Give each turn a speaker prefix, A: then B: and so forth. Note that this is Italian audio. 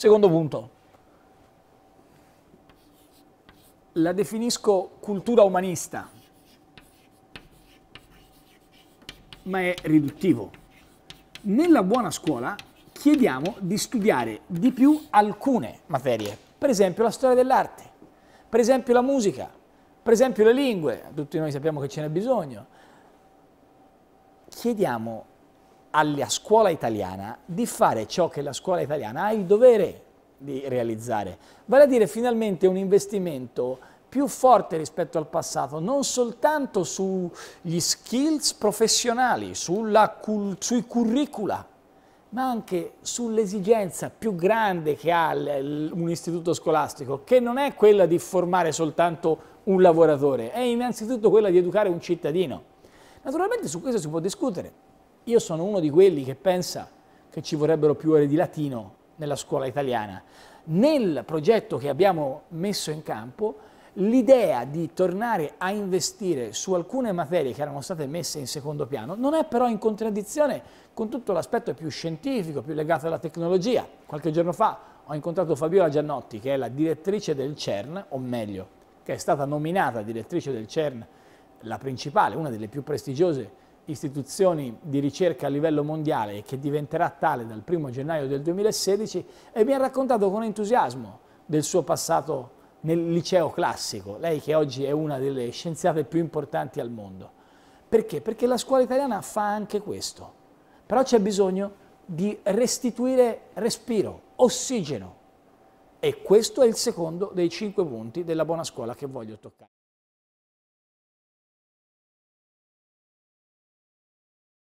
A: Secondo punto. La definisco cultura umanista, ma è riduttivo. Nella buona scuola chiediamo di studiare di più alcune materie, per esempio la storia dell'arte, per esempio la musica, per esempio le lingue, tutti noi sappiamo che ce n'è bisogno. Chiediamo alla scuola italiana di fare ciò che la scuola italiana ha il dovere di realizzare, vale a dire finalmente un investimento più forte rispetto al passato, non soltanto sugli skills professionali, cul sui curricula, ma anche sull'esigenza più grande che ha un istituto scolastico, che non è quella di formare soltanto un lavoratore, è innanzitutto quella di educare un cittadino. Naturalmente su questo si può discutere, io sono uno di quelli che pensa che ci vorrebbero più ore di latino nella scuola italiana. Nel progetto che abbiamo messo in campo, l'idea di tornare a investire su alcune materie che erano state messe in secondo piano non è però in contraddizione con tutto l'aspetto più scientifico, più legato alla tecnologia. Qualche giorno fa ho incontrato Fabiola Giannotti, che è la direttrice del CERN, o meglio, che è stata nominata direttrice del CERN, la principale, una delle più prestigiose istituzioni di ricerca a livello mondiale e che diventerà tale dal 1 gennaio del 2016 e eh, mi ha raccontato con entusiasmo del suo passato nel liceo classico, lei che oggi è una delle scienziate più importanti al mondo. Perché? Perché la scuola italiana fa anche questo, però c'è bisogno di restituire respiro, ossigeno e questo è il secondo dei cinque punti della buona scuola che voglio toccare.